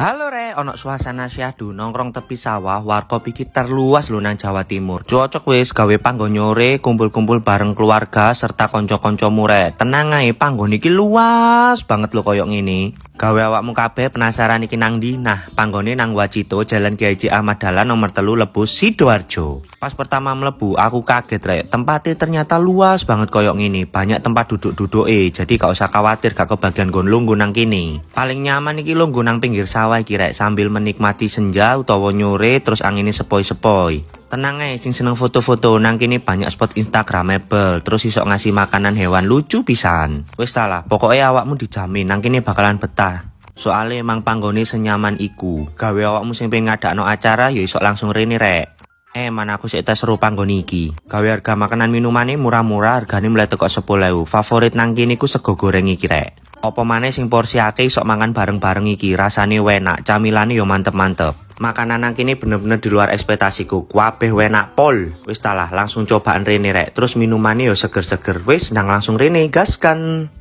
Halo re, onok suasana syahdu nongkrong tepi sawah warko pikir terluas lho Jawa Timur. Cocok wis gawe panggon nyore kumpul-kumpul bareng keluarga serta konco-konco mure. Tenang ae panggon iki luas banget lo koyok ini. Gawe awakmu kabeh penasaran iki nang di? Nah, panggone nang Wacito Jalan Kiai Ahmad Dahlan nomor telu Lebu Sidoarjo. Pas pertama melebu, aku kaget rek. Tempatnya ternyata luas banget koyok ini. Banyak tempat duduk-duduk eh. Jadi gak usah khawatir gak kebagian gon lungguh nang kini. Paling nyaman iki lungguh nang pinggir sawah iki rek sambil menikmati senja utawa nyore terus anginnya sepoi-sepoi. Tenang ae sing seneng foto-foto nang kini banyak spot instagramable terus iso ngasih makanan hewan lucu pisan. Wes salah, pokoknya awakmu dijamin nang kini bakalan betah. Soale emang panggoni senyaman iku. Gawe awakmu sing pengen no acara ya iso langsung rene rek. Eh mana aku sih tes seru ki. iki. Gawe harga makanan minuman ini murah-murah, harganya mulai teko sepuluh. Favorit nang kini ku sego goreng iki rek. Opo mana sing porsi ake iso mangan bareng-bareng iki, rasane enak, Camilannya yo mantep-mantep makanan nang kini bener-bener di luar ekspektasiku kabeh enak pol wis talah langsung cobaan Rene rek terus minumannya yo seger-seger wis nang langsung Rene gaskan